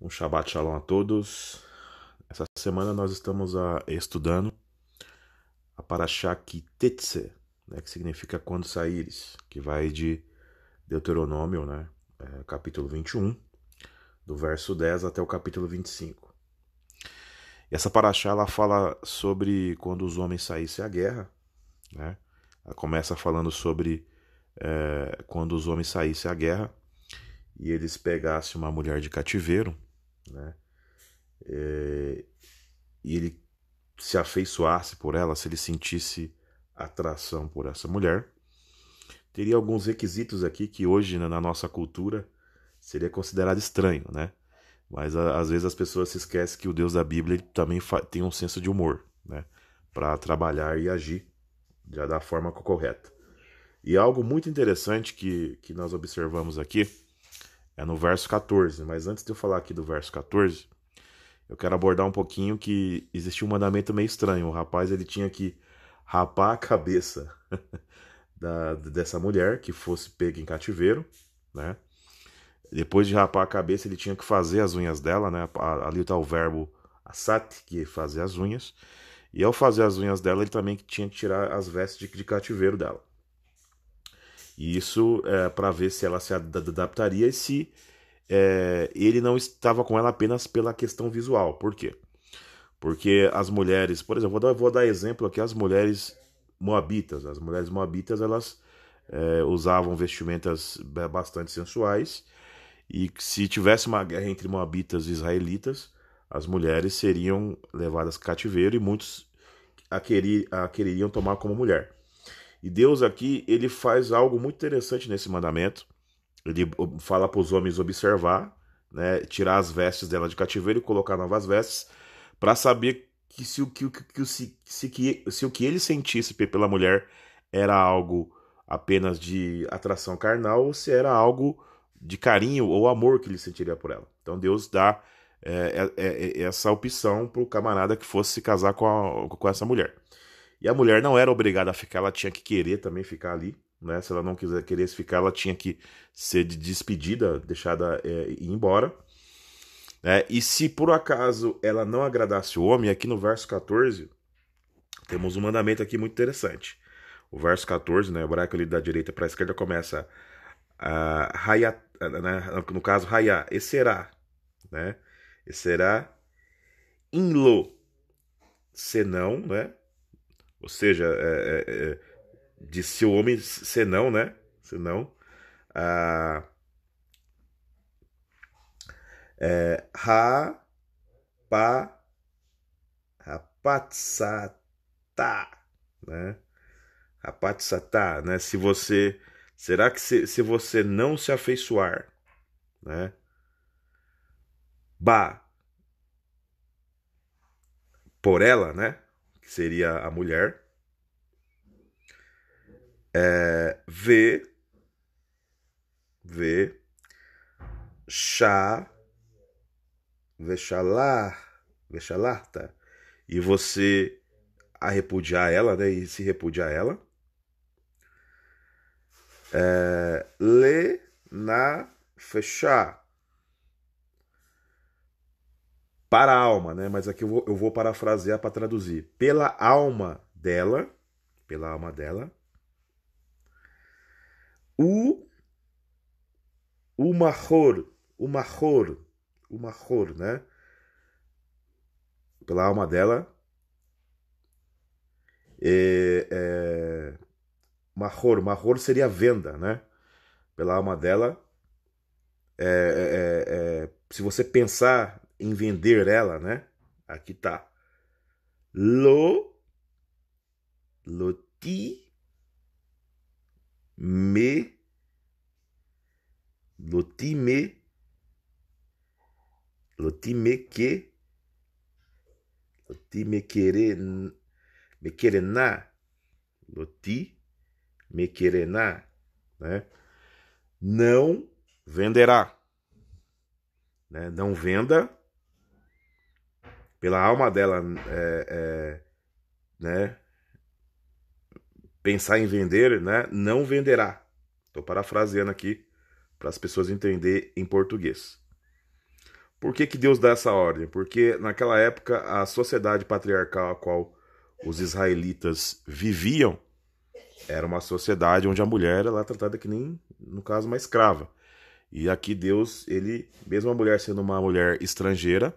Um Shabbat Shalom a todos. Essa semana nós estamos a, ah, estudando a Parashá Kitetse, né, que significa quando saíres, que vai de Deuteronômio, né, é, capítulo 21, do verso 10 até o capítulo 25. E essa Parashá ela fala sobre quando os homens saíssem à guerra. Né? Ela começa falando sobre é, quando os homens saíssem à guerra e eles pegassem uma mulher de cativeiro né? É, e ele se afeiçoasse por ela, se ele sentisse atração por essa mulher, teria alguns requisitos aqui que hoje né, na nossa cultura seria considerado estranho, né? Mas a, às vezes as pessoas se esquecem que o Deus da Bíblia também tem um senso de humor, né? Para trabalhar e agir já da forma correta. E algo muito interessante que, que nós observamos aqui é no verso 14. Mas antes de eu falar aqui do verso 14, eu quero abordar um pouquinho que existia um mandamento meio estranho. O rapaz ele tinha que rapar a cabeça da, dessa mulher que fosse pega em cativeiro, né? Depois de rapar a cabeça, ele tinha que fazer as unhas dela, né? Ali está o verbo assat, que é fazer as unhas. E ao fazer as unhas dela, ele também tinha que tirar as vestes de, de cativeiro dela. E isso é, para ver se ela se adaptaria e se é, ele não estava com ela apenas pela questão visual. Por quê? Porque as mulheres, por exemplo, vou dar, vou dar exemplo aqui, as mulheres moabitas. As mulheres moabitas, elas é, usavam vestimentas bastante sensuais. E se tivesse uma guerra entre moabitas e israelitas, as mulheres seriam levadas cativeiro e muitos a, querir, a quereriam tomar como mulher. E Deus aqui, ele faz algo muito interessante nesse mandamento. Ele fala para os homens observar, né, tirar as vestes dela de cativeiro e colocar novas vestes, para saber que se o que, que, se, se, que se o que ele sentisse pela mulher era algo apenas de atração carnal ou se era algo de carinho ou amor que ele sentiria por ela. Então Deus dá é, é, é, essa opção para o camarada que fosse se casar com, a, com essa mulher. E a mulher não era obrigada a ficar, ela tinha que querer também ficar ali. Né? Se ela não quiser eh, querer ficar, ela tinha que ser despedida, deixada é, ir embora. É, e se por acaso ela não agradasse o homem, aqui no verso 14, temos um mandamento aqui muito interessante. O verso 14, né, o buraco ali da direita para a esquerda começa a ah, raia, né, no caso raia, e será, né? E será inlo, senão, né? Ou seja, é, é, é de se o homem senão, né? Senão, a ah, é, ha pa rapatsata, né? Rapatsata, né? Se você será que se, se você não se afeiçoar, né? Ba por ela, né? que seria a mulher, é, vê, vê, chá, vexalá, vexalarta, e você a repudiar ela, né, e se repudiar ela, é, le na fechar para a alma, né? Mas aqui eu vou, eu vou parafrasear para traduzir. Pela alma dela, pela alma dela, o o mahor, o mahor, o mahor, né? Pela alma dela, é, é, mahor, mahor seria venda, né? Pela alma dela, é, é, é, é se você pensar em vender ela, né? Aqui tá. Lo loti me loti me loti me que loti me querer me querer na loti me querer na, né? Não venderá, né? Não venda pela alma dela é, é, né, pensar em vender, né, não venderá. Estou parafraseando aqui para as pessoas entender em português. Por que, que Deus dá essa ordem? Porque naquela época a sociedade patriarcal a qual os israelitas viviam era uma sociedade onde a mulher era é tratada que nem, no caso, uma escrava. E aqui Deus, ele, mesmo a mulher sendo uma mulher estrangeira,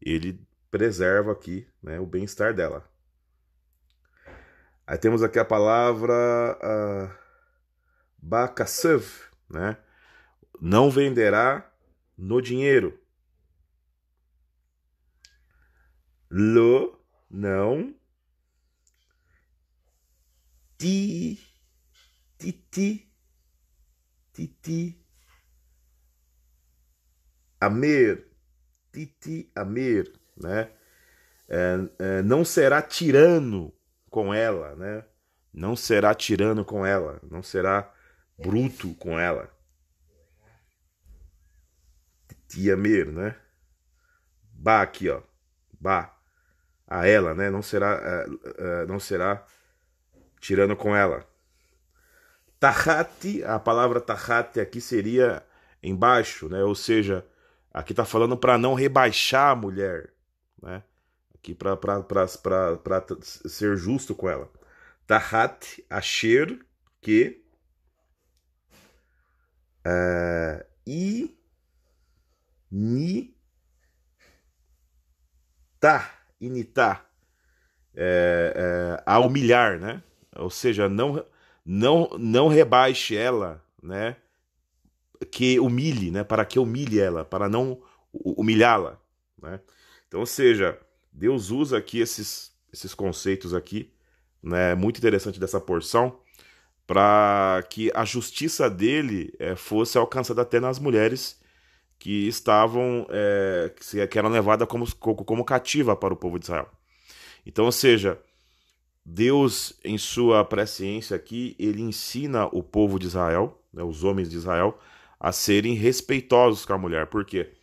ele preserva aqui né, o bem-estar dela. Aí temos aqui a palavra uh, né? Não venderá no dinheiro. Lo, não. Ti, ti, ti, ti, ti. Amir, ti, ti, amir né? É, é, não será tirano com ela, né? Não será tirano com ela, não será bruto com ela. Tiamir, né? Ba aqui, ó. Ba. A ela, né? Não será, uh, uh, não será tirano com ela. Tahati, a palavra tahati aqui seria embaixo, né? Ou seja, aqui está falando para não rebaixar a mulher, né? Aqui para ser justo com ela. Tahat Asher que uh, i ni tá initá é, eh, é, eh, a humilhar, né? Ou seja, não não não rebaixe ela, né? Que humilhe, né? Para que humilhe ela, para não humilhá-la, né? Então, ou seja, Deus usa aqui esses, esses conceitos aqui, né, muito interessante dessa porção, para que a justiça dele é, fosse alcançada até nas mulheres que estavam, é, que eram levadas como, como cativa para o povo de Israel. Então, ou seja, Deus, em sua presciência aqui, ele ensina o povo de Israel, né, os homens de Israel, a serem respeitosos com a mulher. Por quê?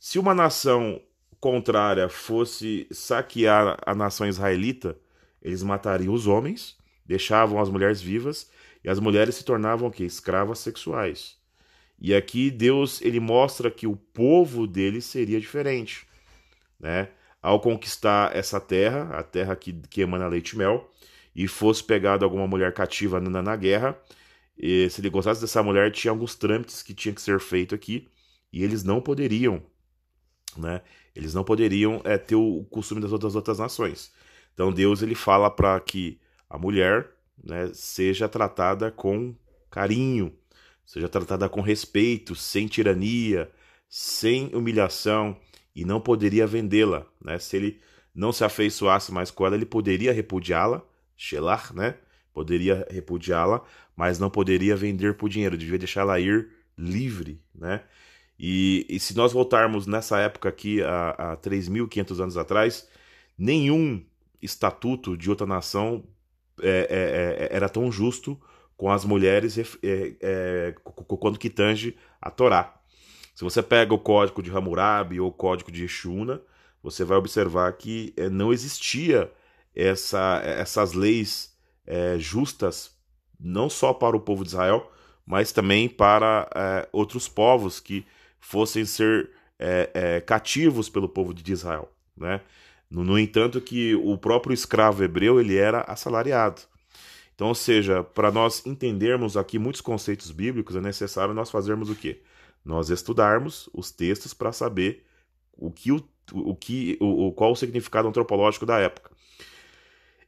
Se uma nação contrária fosse saquear a nação israelita, eles matariam os homens, deixavam as mulheres vivas e as mulheres se tornavam que escravas sexuais. E aqui Deus ele mostra que o povo dele seria diferente, né? Ao conquistar essa terra, a terra que, que emana leite e mel, e fosse pegado alguma mulher cativa na, na guerra, eh, se ele gostasse dessa mulher, tinha alguns trâmites que tinha que ser feito aqui, e eles não poderiam né? Eles não poderiam é, ter o costume das outras, das outras nações. Então Deus ele fala para que a mulher né, seja tratada com carinho, seja tratada com respeito, sem tirania, sem humilhação, e não poderia vendê-la. Né? Se ele não se afeiçoasse mais com ela, ele poderia repudiá-la, chelar né? poderia repudiá-la, mas não poderia vender por dinheiro, devia deixá-la ir livre, né? E, e se nós voltarmos nessa época aqui, a, a 3.500 anos atrás, nenhum estatuto de outra nação é, é, é, é era tão justo com as mulheres é, é quando que tange a Torá. Se você pega o código de Hammurabi ou o código de Exuna, você vai observar que não existia essa, essas leis justas, não só para o povo de Israel, mas também para outros povos que fossem ser é, é, cativos pelo povo de Israel, né? No, no, entanto que o próprio escravo hebreu ele era assalariado. Então, ou seja, para nós entendermos aqui muitos conceitos bíblicos é necessário nós fazermos o quê? Nós estudarmos os textos para saber o que o, o que o, qual o significado antropológico da época.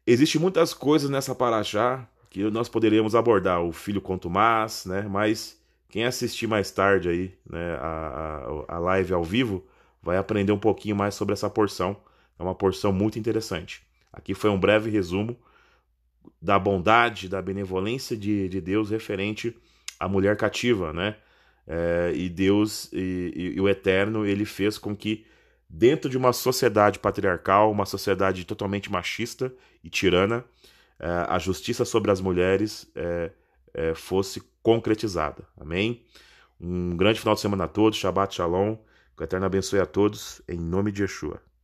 Existem muitas coisas nessa paraxá que nós poderíamos abordar, o filho contumaz, né? Mas quem assistir mais tarde aí, né, a, a, live ao vivo, vai aprender um pouquinho mais sobre essa porção. É uma porção muito interessante. Aqui foi um breve resumo da bondade, da benevolência de, de Deus referente à mulher cativa, né? É, e Deus e, e, e, o Eterno ele fez com que dentro de uma sociedade patriarcal, uma sociedade totalmente machista e tirana, é, a justiça sobre as mulheres é, é fosse concretizada. Amém? Um grande final de semana a todos. Shabbat Shalom. Que o Eterno abençoe a todos. Em nome de Yeshua.